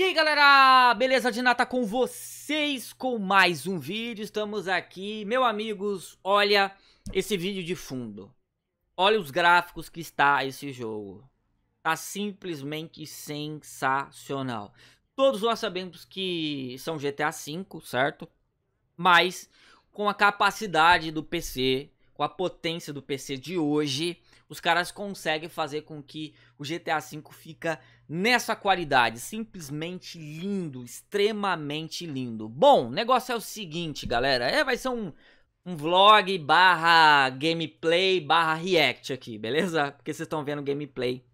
E aí galera, beleza de nata com vocês com mais um vídeo, estamos aqui, meu amigos, olha esse vídeo de fundo, olha os gráficos que está esse jogo, tá simplesmente sensacional, todos nós sabemos que são GTA V, certo? Mas com a capacidade do PC, com a potência do PC de hoje, os caras conseguem fazer com que o GTA V fica nessa qualidade, simplesmente lindo, extremamente lindo. Bom, o negócio é o seguinte, galera, é, vai ser um, um vlog barra gameplay barra react aqui, beleza? Porque vocês estão vendo gameplay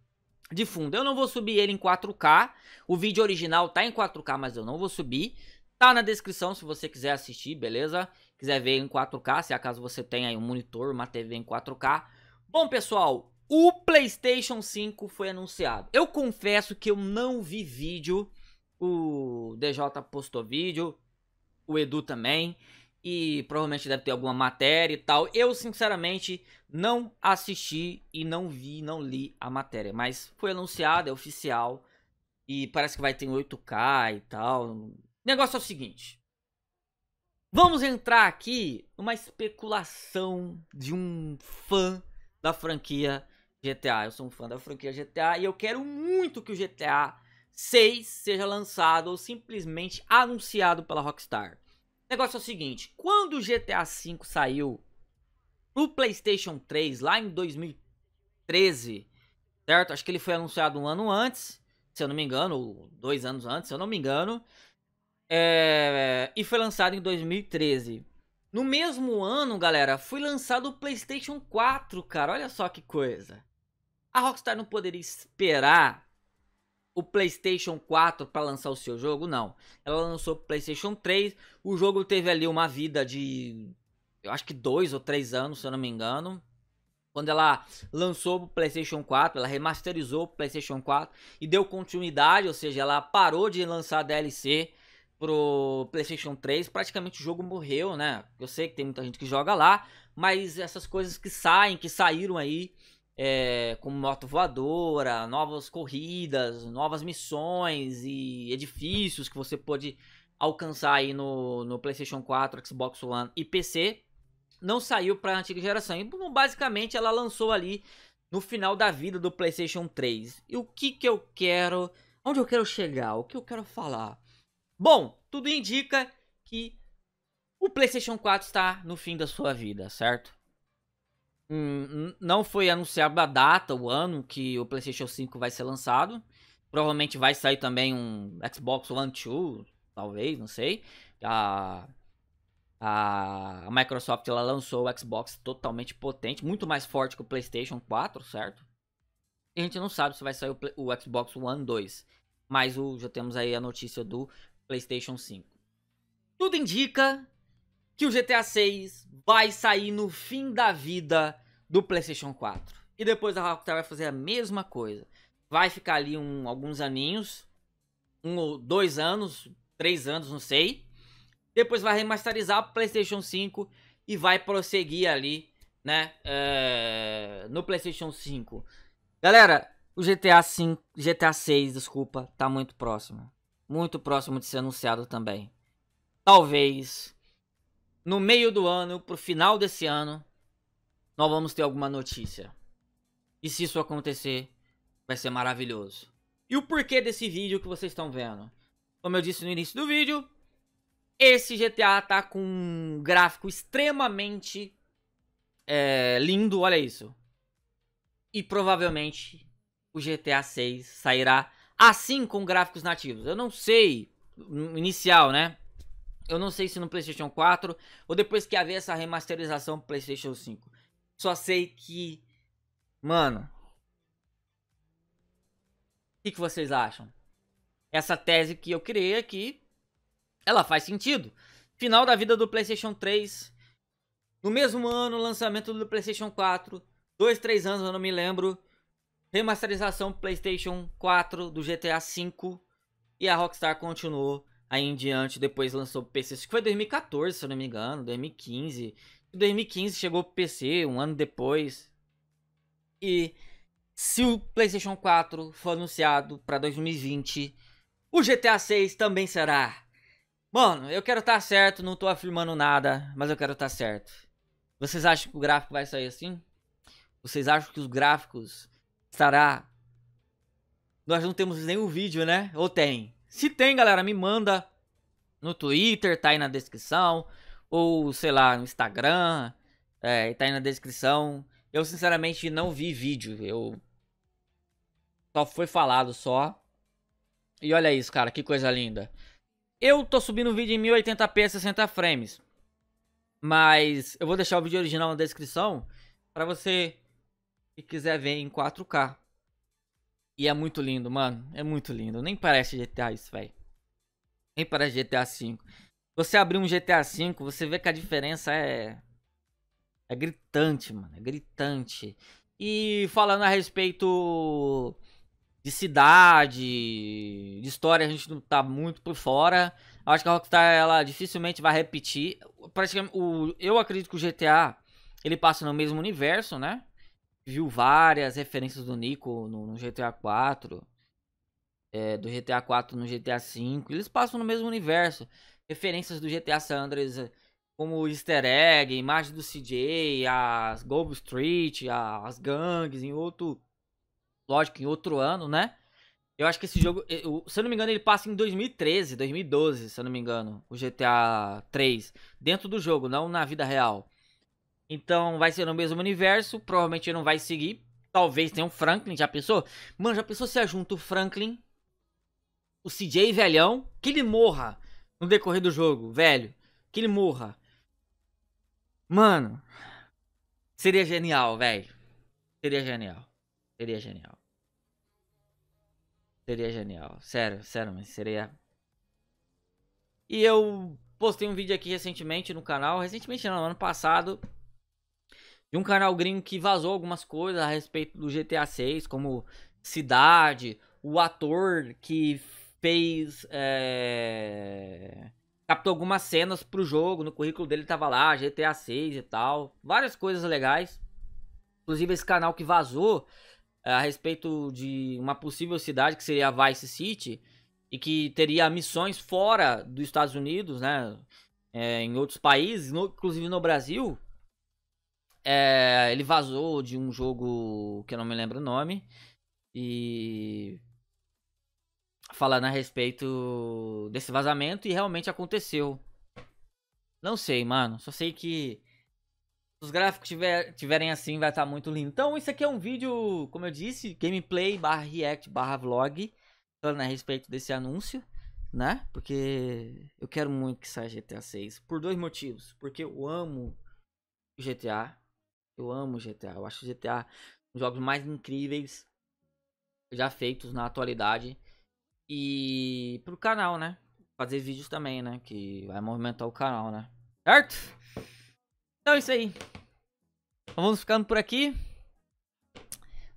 de fundo. Eu não vou subir ele em 4K, o vídeo original tá em 4K, mas eu não vou subir. Tá na descrição se você quiser assistir, beleza? Quiser ver em 4K, se acaso você tem aí um monitor, uma TV em 4K. Bom, pessoal, o PlayStation 5 foi anunciado. Eu confesso que eu não vi vídeo. O DJ postou vídeo, o Edu também, e provavelmente deve ter alguma matéria e tal. Eu, sinceramente, não assisti e não vi, não li a matéria, mas foi anunciado, é oficial, e parece que vai ter 8K e tal. O negócio é o seguinte: vamos entrar aqui numa especulação de um fã da franquia GTA. Eu sou um fã da franquia GTA e eu quero muito que o GTA 6 seja lançado ou simplesmente anunciado pela Rockstar. O negócio é o seguinte, quando o GTA 5 saiu no PlayStation 3 lá em 2013, certo? Acho que ele foi anunciado um ano antes, se eu não me engano, ou dois anos antes, se eu não me engano. É... e foi lançado em 2013. No mesmo ano, galera, foi lançado o PlayStation 4, cara. Olha só que coisa. A Rockstar não poderia esperar o PlayStation 4 para lançar o seu jogo, não. Ela lançou o PlayStation 3. O jogo teve ali uma vida de, eu acho que dois ou três anos, se eu não me engano. Quando ela lançou o PlayStation 4, ela remasterizou o PlayStation 4 e deu continuidade, ou seja, ela parou de lançar DLC pro PlayStation 3, praticamente o jogo morreu, né? Eu sei que tem muita gente que joga lá, mas essas coisas que saem, que saíram aí, é, como moto voadora, novas corridas, novas missões e edifícios que você pode alcançar aí no, no PlayStation 4, Xbox One e PC, não saiu para a antiga geração. E, basicamente ela lançou ali no final da vida do PlayStation 3. E o que que eu quero, onde eu quero chegar, o que eu quero falar? Bom, tudo indica que o PlayStation 4 está no fim da sua vida, certo? Hum, não foi anunciada a data, o ano que o PlayStation 5 vai ser lançado. Provavelmente vai sair também um Xbox One 2, talvez, não sei. A, a, Microsoft ela lançou o Xbox totalmente potente, muito mais forte que o PlayStation 4, certo? E a gente não sabe se vai sair o, o Xbox One 2. Mas o, já temos aí a notícia do PlayStation 5. Tudo indica que o GTA 6 vai sair no fim da vida do PlayStation 4. E depois a Rockstar vai fazer a mesma coisa. Vai ficar ali um, alguns aninhos, um ou dois anos, três anos, não sei. Depois vai remasterizar o PlayStation 5 e vai prosseguir ali, né, é, no PlayStation 5. Galera, o GTA 5, GTA 6, desculpa, tá muito próximo muito próximo de ser anunciado também. Talvez no meio do ano, pro final desse ano, nós vamos ter alguma notícia. E se isso acontecer, vai ser maravilhoso. E o porquê desse vídeo que vocês estão vendo? Como eu disse no início do vídeo, esse GTA tá com um gráfico extremamente é, lindo, olha isso. E provavelmente o GTA 6 sairá Assim com gráficos nativos. Eu não sei, hum, inicial, né? Eu não sei se no PlayStation 4 ou depois que haver essa remasterização pro PlayStation 5. Só sei que, mano, o que, que vocês acham? Essa tese que eu criei aqui, ela faz sentido. Final da vida do PlayStation 3, no mesmo ano, lançamento do PlayStation 4, dois, três anos, eu não me lembro remasterização PlayStation 4 do GTA V. E a Rockstar continuou aí em diante. Depois lançou o PC, acho que foi 2014, se eu não me engano, 2015. 2015 chegou o PC, um ano depois. E se o PlayStation 4 for anunciado para 2020, o GTA 6 também será. Mano, eu quero estar tá certo, não tô afirmando nada, mas eu quero estar tá certo. Vocês acham que o gráfico vai sair assim? Vocês acham que os gráficos nós não temos nenhum vídeo, né? Ou tem? Se tem, galera, me manda no Twitter, tá aí na descrição. Ou, sei lá, no Instagram, é, tá aí na descrição. Eu, sinceramente, não vi vídeo. Eu. Só foi falado só. E olha isso, cara, que coisa linda. Eu tô subindo o vídeo em 1080p 60 frames. Mas eu vou deixar o vídeo original na descrição para você e quiser ver em 4K. E é muito lindo, mano. É muito lindo. Nem parece GTA isso, velho. Nem parece GTA V. Você abrir um GTA V, você vê que a diferença é. É gritante, mano. É gritante. E falando a respeito de cidade, de história, a gente não tá muito por fora. Acho que a Rockstar, ela dificilmente vai repetir. Praticamente, o, eu acredito que o GTA, ele passa no mesmo universo, né? viu várias referências do Nico no, no GTA 4. É, do GTA 4 no GTA 5. Eles passam no mesmo universo. Referências do GTA San Andreas eh, como easter egg, imagem do CJ, as Gold Street, as gangues em outro. Lógico, em outro ano, né? Eu acho que esse jogo, eu, eh, se eu não me engano, ele passa em 2013, 2012, se eu não me engano, o GTA 3, dentro do jogo, não na vida real. Então vai ser no mesmo universo, provavelmente não vai seguir. Talvez tenha um Franklin, já pensou? Mano, já pensou se ajunta o Franklin, o CJ velhão, que ele morra no decorrer do jogo, velho. Que ele morra. Mano, seria genial, velho. Seria genial. Seria genial. Seria genial. Sério, sério, mas seria. E eu postei um vídeo aqui recentemente no canal. Recentemente não, ano passado de um canal gringo que vazou algumas coisas a respeito do GTA 6, como cidade, o ator que fez. É... Captou algumas cenas pro jogo, no currículo dele tava lá, GTA 6 e tal. Várias coisas legais. Inclusive esse canal que vazou eh, a respeito de uma possível cidade que seria Vice City e que teria missões fora dos Estados Unidos, né? É, em outros países, no, inclusive no Brasil, é, ele vazou de um jogo que eu não me lembro o nome. E. Falando a respeito desse vazamento e realmente aconteceu. Não sei, mano. Só sei que. Se os gráficos tiver, tiverem assim, vai estar tá muito lindo. Então, isso aqui é um vídeo, como eu disse, gameplay barra react barra vlog. Falando a respeito desse anúncio, né? Porque eu quero muito que saia GTA 6. Por dois motivos. Porque eu amo GTA. Eu amo GTA. Eu acho GTA um dos jogos mais incríveis já feitos na atualidade. E pro canal, né? Fazer vídeos também, né? Que vai movimentar o canal, né? Certo? Então é isso aí. Então, vamos ficando por aqui.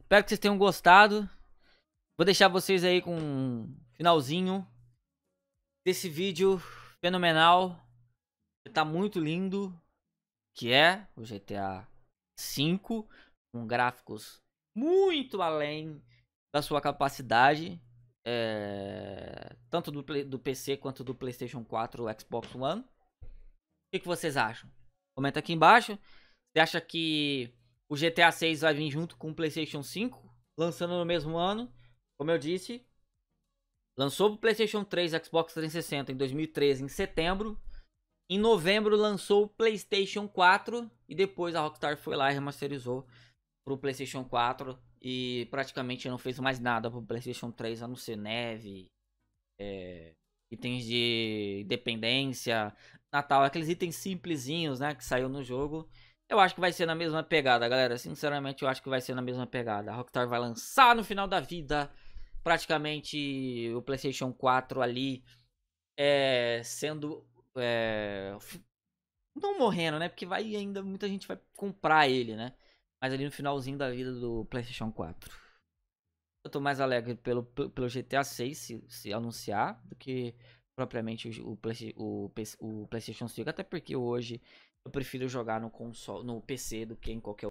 Espero que vocês tenham gostado. Vou deixar vocês aí com um finalzinho desse vídeo fenomenal. Tá muito lindo. Que é o GTA 5, com gráficos muito além da sua capacidade, é, tanto do, do, PC quanto do PlayStation 4 ou Xbox One. O que, que, vocês acham? Comenta aqui embaixo. Você acha que o GTA 6 vai vir junto com o PlayStation 5, lançando no mesmo ano? Como eu disse, lançou o PlayStation 3 Xbox 360 em 2013, em setembro. Em novembro lançou o PlayStation 4 e depois a Rockstar foi lá e remasterizou pro PlayStation 4 e praticamente não fez mais nada pro PlayStation 3 a não ser neve, é, itens de dependência, Natal, aqueles itens simplesinhos, né, que saiu no jogo. Eu acho que vai ser na mesma pegada, galera. Sinceramente, eu acho que vai ser na mesma pegada. A Rockstar vai lançar no final da vida praticamente o PlayStation 4 ali é, sendo é, não morrendo, né? Porque vai ainda muita gente vai comprar ele, né? Mas ali no finalzinho da vida do PlayStation 4. Eu tô mais alegre pelo, pelo GTA 6 se, se anunciar do que propriamente o, o, o, o PlayStation 5. Até porque hoje eu prefiro jogar no console, no PC do que em qualquer